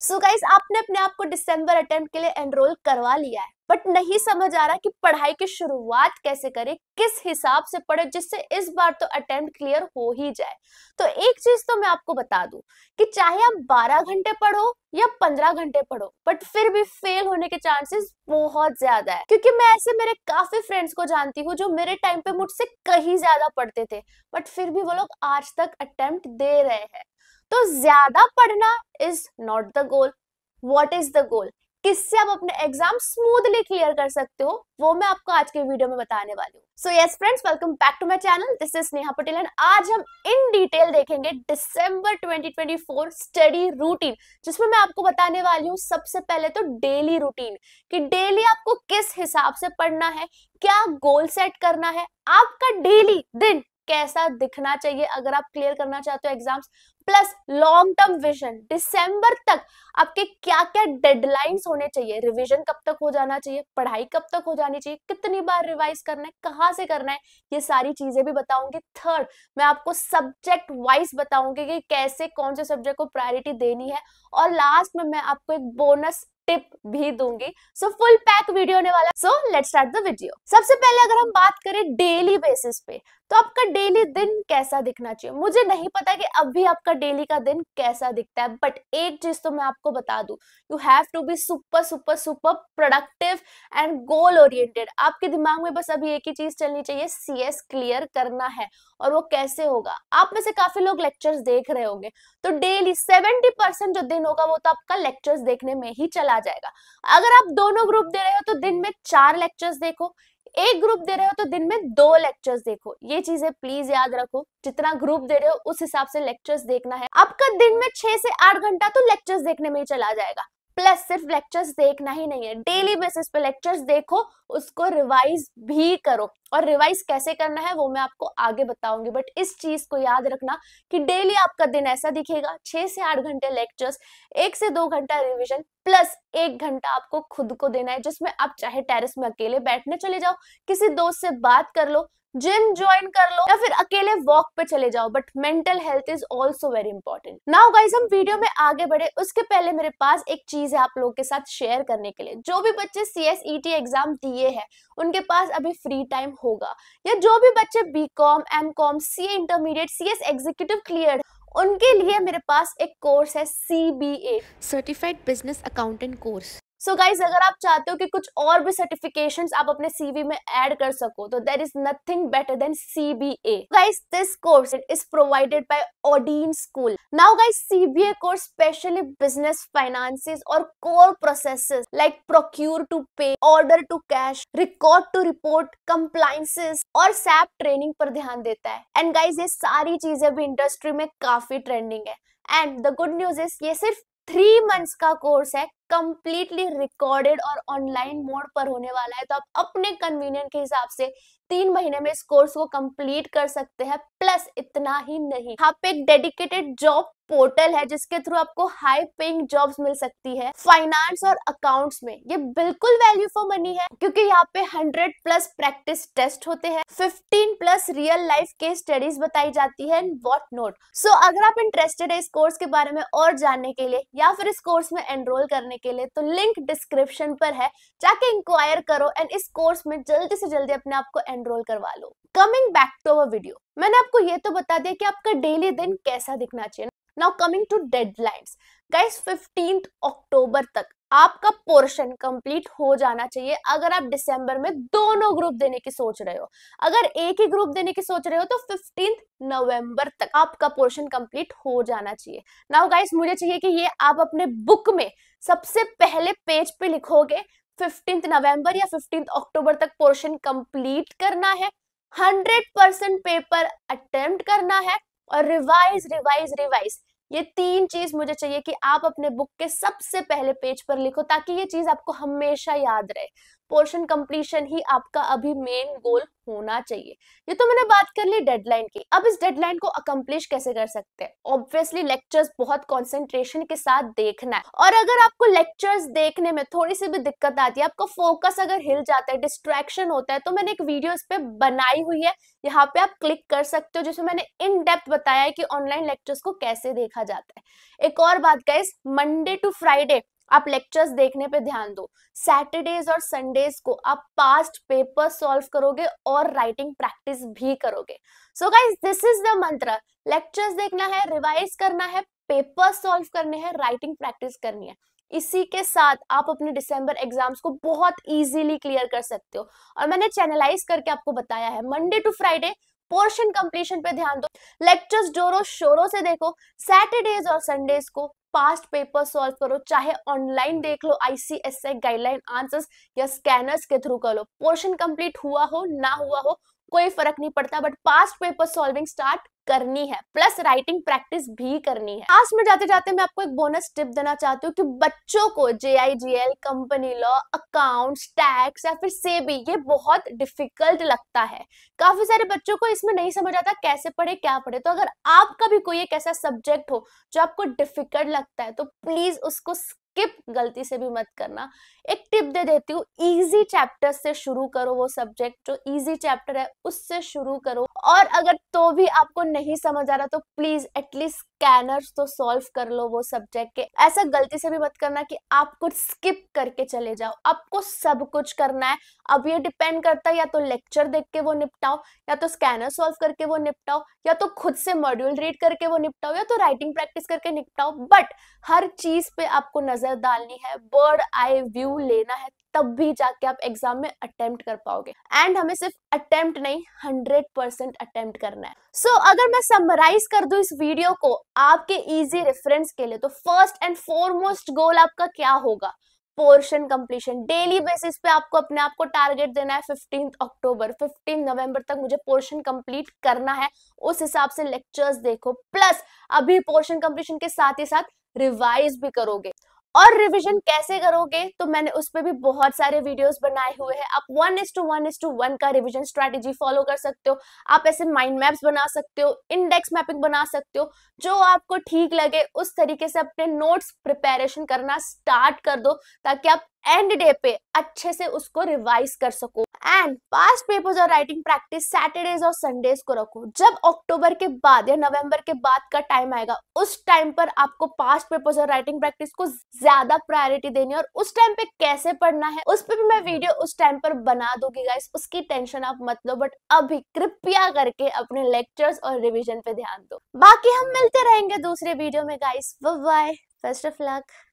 सो so guys आपने अपने आप को डिसम्बर अटेम्प्ट के लिए एनरोल करवा लिया है बट नहीं समझ आ रहा कि पढ़ाई की शुरुआत कैसे करें किस हिसाब से पढ़े जिससे इस बार तो अटेम्प्ट क्लियर हो ही जाए तो एक चीज तो मैं आपको बता दूं कि चाहे आप 12 घंटे पढ़ो या 15 घंटे पढ़ो बट फिर भी फेल होने के चांसेस बहुत ज्यादा है क्योंकि मैं ऐसे मेरे काफी फ्रेंड्स को जानती हूँ जो मेरे टाइम पे मुझसे कहीं ज्यादा पढ़ते थे बट फिर भी वो लोग आज तक अटेम्प्ट दे रहे हैं तो ज्यादा पढ़ना is not the goal what is the goal किससे आप अपने एग्जाम स्मूथली क्लियर कर सकते हो वो मैं आपको आज के वीडियो में बताने वाली हूँ so yes friends welcome back to my channel this is Neha Patel and आज हम इन डिटेल देखेंगे दिसंबर 2024 स्टडी रूटीन जिसमें मैं आपको बताने वाली हूँ सबसे पहले तो डेली रूटीन कि डेली आपको किस हिसाब से पढ़ना है क्या गोल सेट करना है आपका डेली दिन कैसा दिखना चाहिए अगर आप क्लियर करना चाहते हो exams plus long term vision दिसंबर तक आपके क्या क्या डेडलाइंस होने चाहिए रिवीजन कब तक हो जाना चाहिए पढ़ाई कब तक हो जानी चाहिए कितनी बार रिवाइज करना है कहाँ से करना है ये सारी चीजें भी बताऊंगी थर्ड मैं आपको सब्जेक्ट वाइज बताऊंगी कि कैसे कौन से सब्जेक्ट को प्रायोरिटी देनी है और लास्ट में मैं आपको एक बोनस टिप भी दूंगी सो फुल पैक वीडियो होने वाला so let start the video सबसे पहले अगर हम बात करें डेली बेसिस पे तो आपका डेली दिन कैसा दिखना चाहिए मुझे नहीं पता कि अब भी आपका डेली का दिन कैसा दिखता है बट एक चीज तो मैं आपको बता दू you have to be super super super productive and goal oriented आपके दिमाग में बस अभी एक ही चीज चलनी चाहिए सी एस क्लियर करना है और वो कैसे होगा आप में से काफी लोग लेक्चर्स देख रहे होंगे तो डेली सेवेंटी परसेंट जो दिन होगा वो तो आपका लेक्चर्स देखने में ही चला जाएगा अगर आप दोनों ग्रुप दे रहे हो तो दिन में चार लेक्चर्स देखो एक ग्रुप दे रहे हो तो दिन में दो लेक्चर्स देखो ये चीजें प्लीज याद रखो जितना ग्रुप दे रहे हो उस हिसाब से लेक्चर्स देखना है आपका दिन में छह से आठ घंटा तो लेक्चर्स देखने में ही चला जाएगा प्लस सिर्फ लेक्चर्स देखना ही नहीं है डेली बेसिस पे लेक्चर्स देखो उसको रिवाइज भी करो और रिवाइज कैसे करना है वो मैं आपको आगे बताऊंगी बट इस चीज को याद रखना कि डेली आपका दिन ऐसा दिखेगा छह से आठ घंटे लेक्चर्स एक से दो घंटा रिविजन प्लस एक घंटा आपको खुद को देना है जिसमें आप चाहे टेरिस में अकेले बैठने चले जाओ किसी दोस्त से बात कर लो जिम ज्वाइन कर लो या फिर अकेले वॉक पे चले जाओ but mental health is also very important now guys हम वीडियो में आगे बढ़े उसके पहले मेरे पास एक चीज है आप लोग के साथ शेयर करने के लिए जो भी बच्चे C S E T exam दिए है उनके पास अभी फ्री टाइम होगा या जो भी बच्चे B com M com C A intermediate C S executive clear उनके लिए मेरे पास एक कोर्स है C B A certified business accountant course so so guys अगर आप चाहते हो कि कुछ और भी सर्टिफिकेशन आप अपने सीवी में एड कर सको तो there is nothing better than C B A guys this course is provided by Odin School now guys C B A course specially business finances और core process like procure to pay order to cash record to report compliances और SAP training पर ध्यान देता है and guys ये सारी चीजें भी इंडस्ट्री में काफी ट्रेंडिंग है and the good news is ये सिर्फ थ्री मंथ्स का कोर्स है कंप्लीटली रिकॉर्डेड और ऑनलाइन मोड पर होने वाला है तो आप अपने कन्वीनियंट के हिसाब से तीन महीने में इस कोर्स को कंप्लीट कर सकते हैं प्लस इतना ही नहीं यहाँ पे एक डेडिकेटेड जॉब पोर्टल है जिसके थ्रू आपको हाई पेइंग जॉब्स मिल सकती है फाइनेंस और अकाउंट्स में ये बिल्कुल वैल्यू फॉर मनी है क्योंकि यहाँ पे हंड्रेड प्लस प्रैक्टिस टेस्ट होते हैं फिफ्टीन प्लस रियल लाइफ के स्टडीज बताई जाती है वॉट नोट सो अगर आप इंटरेस्टेड है इस कोर्स के बारे में और जानने के लिए या फिर इस कोर्स में एनरोल करने के लिए तो लिंक डिस्क्रिप्शन पर है जाके इंक्वायर करो एंड इस कोर्स में जल्दी से जल्दी अपने आप को एनरोल करवा लो coming back to our video मैंने आपको ये तो बता दिया कि आपका डेली दिन कैसा दिखना चाहिए now coming to deadlines guys 15 अक्टूबर तक आपका पोर्शन कंप्लीट हो जाना चाहिए अगर आप दिसंबर में दोनों ग्रुप देने की सोच रहे हो अगर एक ही ग्रुप देने की सोच रहे हो तो फिफ्टीन नवंबर तक आपका पोर्शन कंप्लीट हो जाना चाहिए नाउ गाइस मुझे चाहिए कि ये आप अपने बुक में सबसे पहले पेज पे लिखोगे फिफ्टींथ नवंबर या फिफ्टींथ अक्टूबर तक पोर्शन कंप्लीट करना है हंड्रेड परसेंट पेपर अटेम्प्ट करना है और रिवाइज रिवाइज रिवाइज ये तीन चीज मुझे चाहिए कि आप अपने बुक के सबसे पहले पेज पर लिखो ताकि ये चीज आपको हमेशा याद रहे पोर्शन कंप्लीशन ही आपका अभी मेन गोल होना चाहिए ये तो मैंने बात कर ली डेडलाइन की अब इस डेडलाइन को अकम्प्लिश कैसे कर सकते हैं ऑब्वियसली लेक्चर्स बहुत कंसंट्रेशन के साथ देखना है और अगर आपको लेक्चर्स देखने में थोड़ी सी भी दिक्कत आती है आपका फोकस अगर हिल जाता है डिस्ट्रैक्शन होता है तो मैंने एक वीडियो इस पर बनाई हुई है यहाँ पे आप क्लिक कर सकते हो जिसमें मैंने इन डेप्थ बताया है कि ऑनलाइन लेक्चर्स को कैसे देखा जाता है एक और बात का मंडे टू फ्राइडे आप लेक्चर्स देखने पे ध्यान दो सैटरडेज और संडेज को आप पास्ट पेपर सॉल्व करोगे और राइटिंग प्रैक्टिस भी करोगे so guys this is the mantra lectures देखना है रिवाइज करना है पेपर सॉल्व करने हैं राइटिंग प्रैक्टिस करनी है इसी के साथ आप अपने डिसम्बर एग्जाम्स को बहुत इजीली क्लियर कर सकते हो और मैंने चैनलाइज करके आपको बताया है Monday to Friday portion completion पे ध्यान दो लेक्चर्स जोरों शोरों से देखो सैटरडेज और संडेज को पास्ट पेपर सॉल्व करो चाहे ऑनलाइन हम्म। देख लो आईसीएसए गाइडलाइन आंसर्स या स्कैनर्स के थ्रू करो पोर्शन कंप्लीट हुआ हो ना हुआ हो कोई फर्क नहीं पड़ता but past paper solving start करनी है प्लस राइटिंग प्रैक्टिस भी करनी है लास्ट में जाते जाते मैं आपको एक बोनस टिप देना चाहती हूँ कि बच्चों को J I G L company law account tax या फिर से भी ये बहुत डिफिकल्ट लगता है काफी सारे बच्चों को इसमें नहीं समझ आता कैसे पढ़े क्या पढ़े तो अगर आपका भी कोई एक ऐसा सब्जेक्ट हो जो आपको डिफिकल्ट लगता है तो प्लीज उसको स्किप गलती से भी मत करना एक टिप दे देती हूँ इजी चैप्टर से शुरू करो वो सब्जेक्ट जो इजी चैप्टर है उससे शुरू करो और अगर तो भी आपको नहीं समझ आ रहा तो प्लीज एटलीस्ट स्कैनर्स तो सॉल्व कर लो वो सब्जेक्ट के ऐसा गलती से भी मत करना कि आप कुछ स्किप करके चले जाओ आपको सब कुछ करना है अब ये डिपेंड करता है या तो लेक्चर देख के वो निपटाओ या तो स्कैनर सॉल्व करके वो निपटाओ या तो खुद से मॉड्यूल रीड करके वो निपटाओ या तो राइटिंग प्रैक्टिस करके निपटाओ बट हर चीज पे आपको नजर डालनी है बर्ड आई व्यू लेना है तब भी जाके आप एग्जाम में अटेम्प्ट कर पाओगे एंड हमें सिर्फ अटेम्प्ट नहीं हंड्रेड परसेंट अटेम्प्ट करना है सो so, अगर मैं समराइज कर दू इस वीडियो को आपके इजी रेफरेंस के लिए तो फर्स्ट एंड फॉरमोस्ट गोल आपका क्या होगा पोर्शन कंप्लीशन डेली बेसिस पे आपको अपने आप को टारगेट देना है फिफ्टींथ अक्टूबर फिफ्टीन नवंबर तक मुझे पोर्शन कंप्लीट करना है उस हिसाब से लेक्चर्स देखो प्लस अभी पोर्शन कंप्लीशन के साथ ही साथ रिवाइज भी करोगे और रिवीजन कैसे करोगे तो मैंने उस पर भी बहुत सारे वीडियोस बनाए हुए हैं आप one is to one is to one का रिवीजन स्ट्रेटेजी फॉलो कर सकते हो आप ऐसे माइंड मैप्स बना सकते हो इंडेक्स मैपिंग बना सकते हो जो आपको ठीक लगे उस तरीके से अपने नोट्स प्रिपेरेशन करना स्टार्ट कर दो ताकि आप एंड डे पे अच्छे से उसको रिवाइज कर सको एंड पास्ट पेपर्स और राइटिंग प्रैक्टिस सैटरडेज और संडेज को रखो जब अक्टूबर के बाद या नवंबर के बाद का टाइम आएगा उस टाइम पर आपको पास्ट पेपर्स और राइटिंग प्रैक्टिस को ज्यादा प्रायोरिटी देनी है और उस टाइम पे कैसे पढ़ना है उस पर भी मैं वीडियो उस टाइम पर बना दूंगी गाइस उसकी टेंशन आप मत लो बट अभी कृपया करके अपने लेक्चर्स और रिविजन पे ध्यान दो बाकी हम मिलते रहेंगे दूसरे वीडियो में guys bye first of luck